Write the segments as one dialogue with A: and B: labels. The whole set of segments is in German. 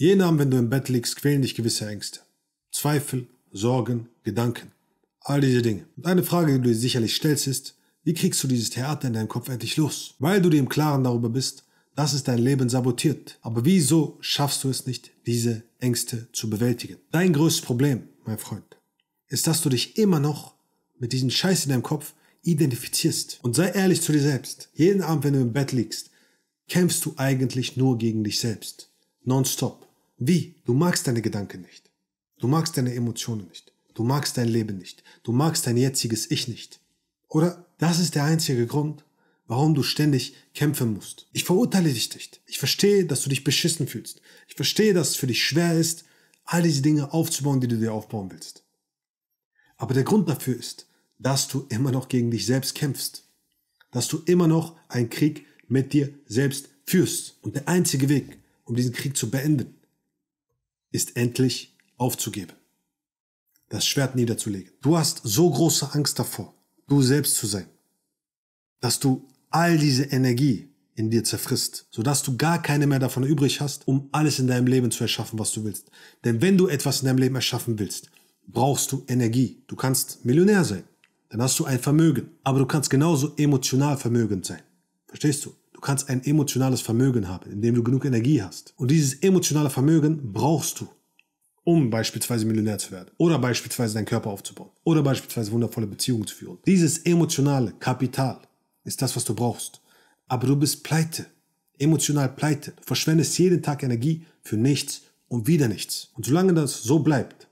A: Jeden Abend, wenn du im Bett liegst, quälen dich gewisse Ängste. Zweifel, Sorgen, Gedanken. All diese Dinge. Und eine Frage, die du dir sicherlich stellst, ist, wie kriegst du dieses Theater in deinem Kopf endlich los? Weil du dir im Klaren darüber bist, dass es dein Leben sabotiert. Aber wieso schaffst du es nicht, diese Ängste zu bewältigen? Dein größtes Problem, mein Freund, ist, dass du dich immer noch mit diesem Scheiß in deinem Kopf identifizierst. Und sei ehrlich zu dir selbst. Jeden Abend, wenn du im Bett liegst, kämpfst du eigentlich nur gegen dich selbst. Nonstop. Wie? Du magst deine Gedanken nicht. Du magst deine Emotionen nicht. Du magst dein Leben nicht. Du magst dein jetziges Ich nicht. Oder? Das ist der einzige Grund, warum du ständig kämpfen musst. Ich verurteile dich nicht. Ich verstehe, dass du dich beschissen fühlst. Ich verstehe, dass es für dich schwer ist, all diese Dinge aufzubauen, die du dir aufbauen willst. Aber der Grund dafür ist, dass du immer noch gegen dich selbst kämpfst. Dass du immer noch einen Krieg mit dir selbst führst. Und der einzige Weg, um diesen Krieg zu beenden, ist endlich aufzugeben. Das Schwert niederzulegen. Du hast so große Angst davor, du selbst zu sein, dass du all diese Energie in dir zerfrisst, sodass du gar keine mehr davon übrig hast, um alles in deinem Leben zu erschaffen, was du willst. Denn wenn du etwas in deinem Leben erschaffen willst, brauchst du Energie. Du kannst Millionär sein, dann hast du ein Vermögen, aber du kannst genauso emotional vermögend sein. Verstehst du? Du kannst ein emotionales Vermögen haben, indem du genug Energie hast. Und dieses emotionale Vermögen brauchst du, um beispielsweise Millionär zu werden oder beispielsweise deinen Körper aufzubauen oder beispielsweise wundervolle Beziehungen zu führen. Dieses emotionale Kapital ist das, was du brauchst. Aber du bist pleite, emotional pleite. Du verschwendest jeden Tag Energie für nichts und wieder nichts. Und solange das so bleibt,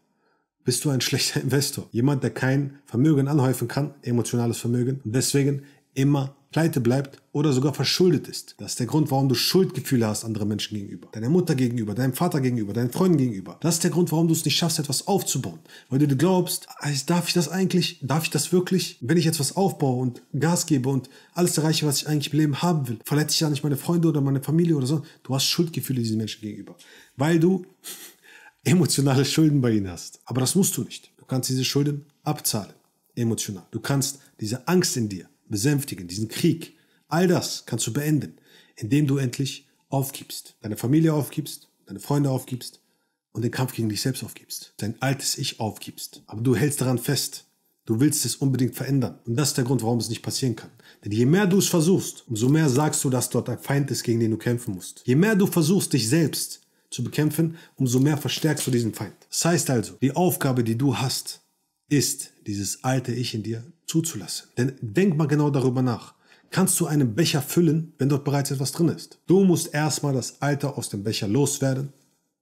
A: bist du ein schlechter Investor. Jemand, der kein Vermögen anhäufen kann, emotionales Vermögen. Und deswegen immer pleite bleibt oder sogar verschuldet ist. Das ist der Grund, warum du Schuldgefühle hast anderen Menschen gegenüber. Deiner Mutter gegenüber, deinem Vater gegenüber, deinen Freunden gegenüber. Das ist der Grund, warum du es nicht schaffst, etwas aufzubauen. Weil du glaubst, ah, darf ich das eigentlich? Darf ich das wirklich? Wenn ich jetzt was aufbaue und Gas gebe und alles erreiche, was ich eigentlich im Leben haben will, verletze ich ja nicht meine Freunde oder meine Familie oder so. Du hast Schuldgefühle diesen Menschen gegenüber. Weil du emotionale Schulden bei ihnen hast. Aber das musst du nicht. Du kannst diese Schulden abzahlen. Emotional. Du kannst diese Angst in dir besänftigen, diesen Krieg, all das kannst du beenden, indem du endlich aufgibst, deine Familie aufgibst, deine Freunde aufgibst und den Kampf gegen dich selbst aufgibst, dein altes Ich aufgibst. Aber du hältst daran fest. Du willst es unbedingt verändern. Und das ist der Grund, warum es nicht passieren kann. Denn je mehr du es versuchst, umso mehr sagst du, dass dort ein Feind ist, gegen den du kämpfen musst. Je mehr du versuchst, dich selbst zu bekämpfen, umso mehr verstärkst du diesen Feind. Das heißt also, die Aufgabe, die du hast, ist, dieses alte Ich in dir zuzulassen. Denn denk mal genau darüber nach. Kannst du einen Becher füllen, wenn dort bereits etwas drin ist? Du musst erstmal das Alte aus dem Becher loswerden,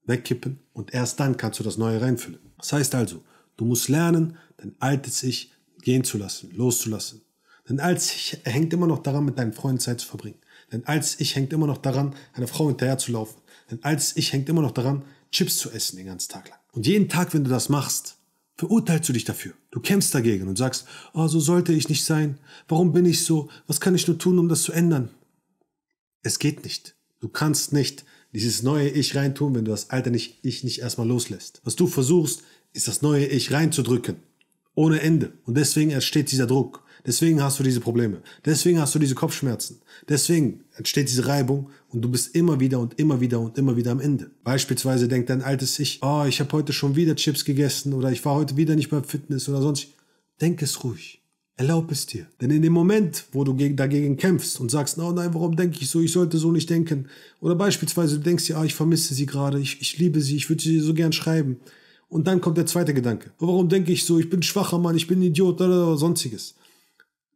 A: wegkippen und erst dann kannst du das Neue reinfüllen. Das heißt also, du musst lernen, dein altes Ich gehen zu lassen, loszulassen. Denn als Ich hängt immer noch daran, mit deinen Freunden Zeit zu verbringen. Denn als Ich hängt immer noch daran, einer Frau hinterher zu laufen. Denn als Ich hängt immer noch daran, Chips zu essen den ganzen Tag lang. Und jeden Tag, wenn du das machst, verurteilst du dich dafür. Du kämpfst dagegen und sagst, oh, so sollte ich nicht sein. Warum bin ich so? Was kann ich nur tun, um das zu ändern? Es geht nicht. Du kannst nicht dieses neue Ich reintun, wenn du das alte nicht, Ich nicht erstmal loslässt. Was du versuchst, ist das neue Ich reinzudrücken. Ohne Ende. Und deswegen entsteht dieser Druck. Deswegen hast du diese Probleme. Deswegen hast du diese Kopfschmerzen. Deswegen entsteht diese Reibung und du bist immer wieder und immer wieder und immer wieder am Ende. Beispielsweise denkt dein altes Ich, oh, ich habe heute schon wieder Chips gegessen oder ich war heute wieder nicht beim Fitness oder sonst. Denk es ruhig. Erlaub es dir. Denn in dem Moment, wo du dagegen kämpfst und sagst, oh nein, warum denke ich so, ich sollte so nicht denken. Oder beispielsweise du denkst dir, ah, ich vermisse sie gerade, ich, ich liebe sie, ich würde sie so gern schreiben. Und dann kommt der zweite Gedanke. Warum denke ich so, ich bin ein schwacher Mann, ich bin ein Idiot oder sonstiges.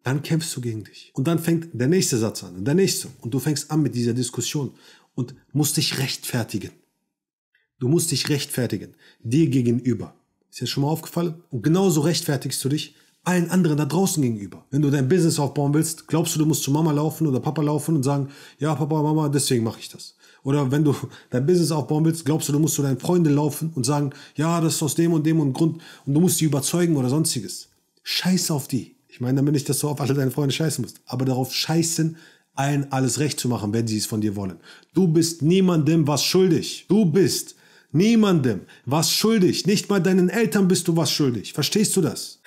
A: Dann kämpfst du gegen dich. Und dann fängt der nächste Satz an der nächste. Und du fängst an mit dieser Diskussion und musst dich rechtfertigen. Du musst dich rechtfertigen. Dir gegenüber. Ist dir schon mal aufgefallen? Und genauso rechtfertigst du dich allen anderen da draußen gegenüber. Wenn du dein Business aufbauen willst, glaubst du, du musst zu Mama laufen oder Papa laufen und sagen, ja, Papa, Mama, deswegen mache ich das. Oder wenn du dein Business aufbauen willst, glaubst du, du musst zu deinen Freunden laufen und sagen, ja, das ist aus dem und dem und Grund und du musst sie überzeugen oder sonstiges. Scheiß auf die. Ich meine damit nicht, dass du auf alle deine Freunde scheißen musst, aber darauf scheißen, allen alles recht zu machen, wenn sie es von dir wollen. Du bist niemandem was schuldig. Du bist niemandem was schuldig. Nicht mal deinen Eltern bist du was schuldig. Verstehst du das?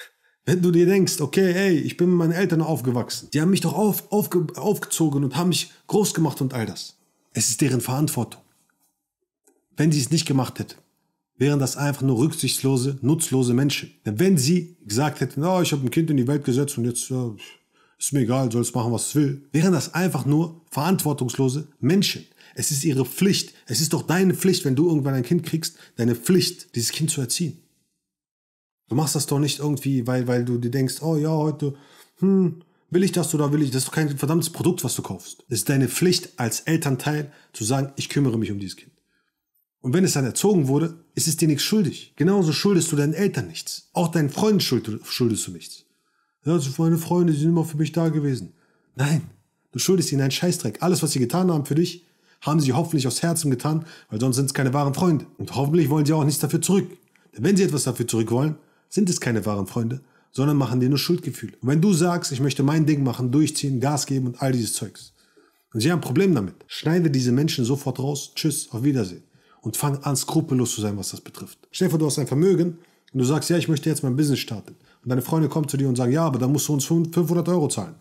A: Wenn du dir denkst, okay, ey, ich bin mit meinen Eltern aufgewachsen. Die haben mich doch auf, aufge, aufgezogen und haben mich groß gemacht und all das. Es ist deren Verantwortung. Wenn sie es nicht gemacht hätten wären das einfach nur rücksichtslose, nutzlose Menschen. Denn wenn sie gesagt hätten, oh, ich habe ein Kind in die Welt gesetzt und jetzt ja, ist mir egal, soll es machen, was es will, wären das einfach nur verantwortungslose Menschen. Es ist ihre Pflicht. Es ist doch deine Pflicht, wenn du irgendwann ein Kind kriegst, deine Pflicht, dieses Kind zu erziehen. Du machst das doch nicht irgendwie, weil, weil du dir denkst, oh ja, heute, hm, will ich das oder will ich, das ist doch kein verdammtes Produkt, was du kaufst. Es ist deine Pflicht als Elternteil zu sagen, ich kümmere mich um dieses Kind. Und wenn es dann erzogen wurde, ist es dir nichts schuldig. Genauso schuldest du deinen Eltern nichts. Auch deinen Freunden schuldest du nichts. Ja, also meine Freunde, die sind immer für mich da gewesen. Nein, du schuldest ihnen einen Scheißdreck. Alles, was sie getan haben für dich, haben sie hoffentlich aus Herzen getan, weil sonst sind es keine wahren Freunde. Und hoffentlich wollen sie auch nichts dafür zurück. Denn wenn sie etwas dafür zurück wollen, sind es keine wahren Freunde, sondern machen dir nur Schuldgefühle. Und wenn du sagst, ich möchte mein Ding machen, durchziehen, Gas geben und all dieses Zeugs, und sie haben ein Problem damit, schneide diese Menschen sofort raus. Tschüss, auf Wiedersehen und fang an, skrupellos zu sein, was das betrifft. Stell dir vor, du hast ein Vermögen und du sagst, ja, ich möchte jetzt mein Business starten. Und deine Freunde kommen zu dir und sagen, ja, aber dann musst du uns 500 Euro zahlen.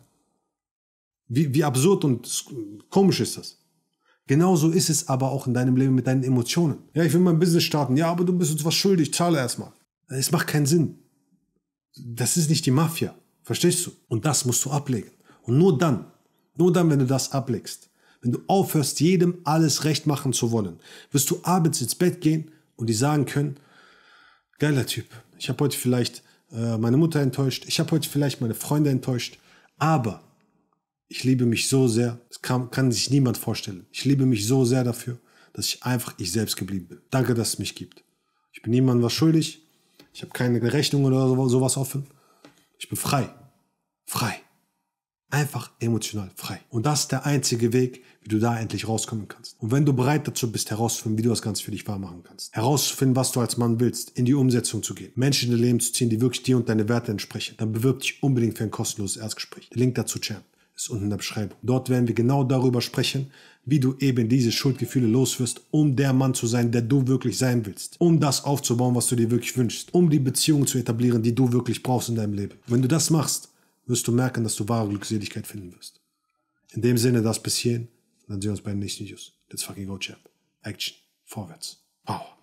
A: Wie, wie absurd und komisch ist das? Genauso ist es aber auch in deinem Leben mit deinen Emotionen. Ja, ich will mein Business starten. Ja, aber du bist uns was schuldig. Zahle erstmal. Es macht keinen Sinn. Das ist nicht die Mafia. Verstehst du? Und das musst du ablegen. Und nur dann, nur dann, wenn du das ablegst, wenn du aufhörst, jedem alles recht machen zu wollen, wirst du abends ins Bett gehen und dir sagen können, geiler Typ, ich habe heute vielleicht äh, meine Mutter enttäuscht, ich habe heute vielleicht meine Freunde enttäuscht, aber ich liebe mich so sehr, das kann, kann sich niemand vorstellen, ich liebe mich so sehr dafür, dass ich einfach ich selbst geblieben bin. Danke, dass es mich gibt. Ich bin niemandem was schuldig, ich habe keine Rechnung oder sowas offen, ich bin frei, frei. Einfach emotional frei. Und das ist der einzige Weg, wie du da endlich rauskommen kannst. Und wenn du bereit dazu bist, herauszufinden, wie du das Ganze für dich wahr machen kannst, herauszufinden, was du als Mann willst, in die Umsetzung zu gehen, Menschen in dein Leben zu ziehen, die wirklich dir und deine Werte entsprechen, dann bewirb dich unbedingt für ein kostenloses Erstgespräch. Der Link dazu, Champ, ist unten in der Beschreibung. Dort werden wir genau darüber sprechen, wie du eben diese Schuldgefühle loswirst, um der Mann zu sein, der du wirklich sein willst, um das aufzubauen, was du dir wirklich wünschst, um die Beziehung zu etablieren, die du wirklich brauchst in deinem Leben. Wenn du das machst, wirst du merken, dass du wahre Glückseligkeit finden wirst. In dem Sinne, das bis hierhin. Dann sehen wir uns beim nächsten News. Let's fucking go, Champ. Action. Vorwärts. Power.